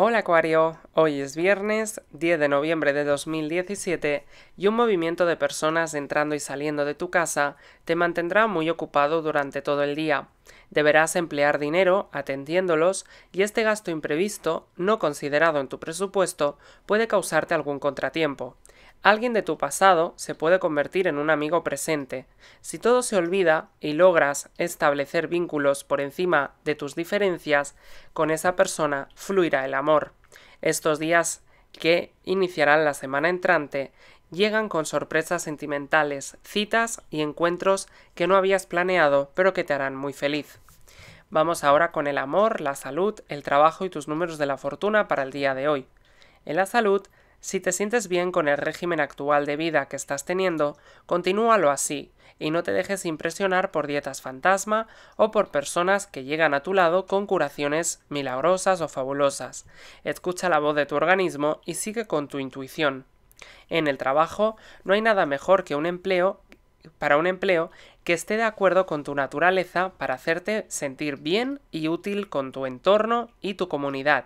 Hola Acuario, hoy es viernes 10 de noviembre de 2017 y un movimiento de personas entrando y saliendo de tu casa te mantendrá muy ocupado durante todo el día. Deberás emplear dinero atendiéndolos y este gasto imprevisto, no considerado en tu presupuesto, puede causarte algún contratiempo. Alguien de tu pasado se puede convertir en un amigo presente. Si todo se olvida y logras establecer vínculos por encima de tus diferencias, con esa persona fluirá el amor. Estos días que iniciarán la semana entrante llegan con sorpresas sentimentales, citas y encuentros que no habías planeado pero que te harán muy feliz. Vamos ahora con el amor, la salud, el trabajo y tus números de la fortuna para el día de hoy. En la salud, si te sientes bien con el régimen actual de vida que estás teniendo, continúalo así y no te dejes impresionar por dietas fantasma o por personas que llegan a tu lado con curaciones milagrosas o fabulosas. Escucha la voz de tu organismo y sigue con tu intuición. En el trabajo no hay nada mejor que un empleo para un empleo que esté de acuerdo con tu naturaleza para hacerte sentir bien y útil con tu entorno y tu comunidad.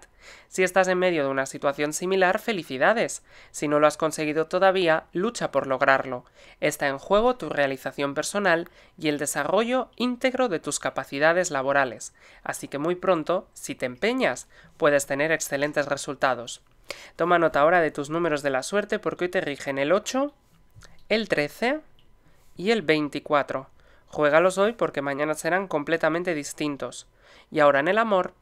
Si estás en medio de una situación similar, felicidades. Si no lo has conseguido todavía, lucha por lograrlo. Está en juego tu realización personal y el desarrollo íntegro de tus capacidades laborales. Así que muy pronto, si te empeñas, puedes tener excelentes resultados. Toma nota ahora de tus números de la suerte porque hoy te rigen el 8, el 13, y el 24. Juégalos hoy porque mañana serán completamente distintos. Y ahora en el amor,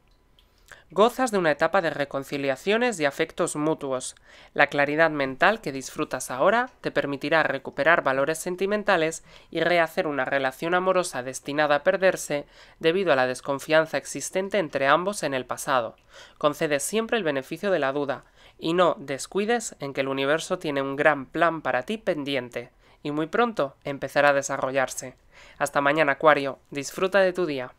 gozas de una etapa de reconciliaciones y afectos mutuos. La claridad mental que disfrutas ahora te permitirá recuperar valores sentimentales y rehacer una relación amorosa destinada a perderse debido a la desconfianza existente entre ambos en el pasado. Concedes siempre el beneficio de la duda y no descuides en que el universo tiene un gran plan para ti pendiente y muy pronto empezará a desarrollarse. Hasta mañana, Acuario, disfruta de tu día.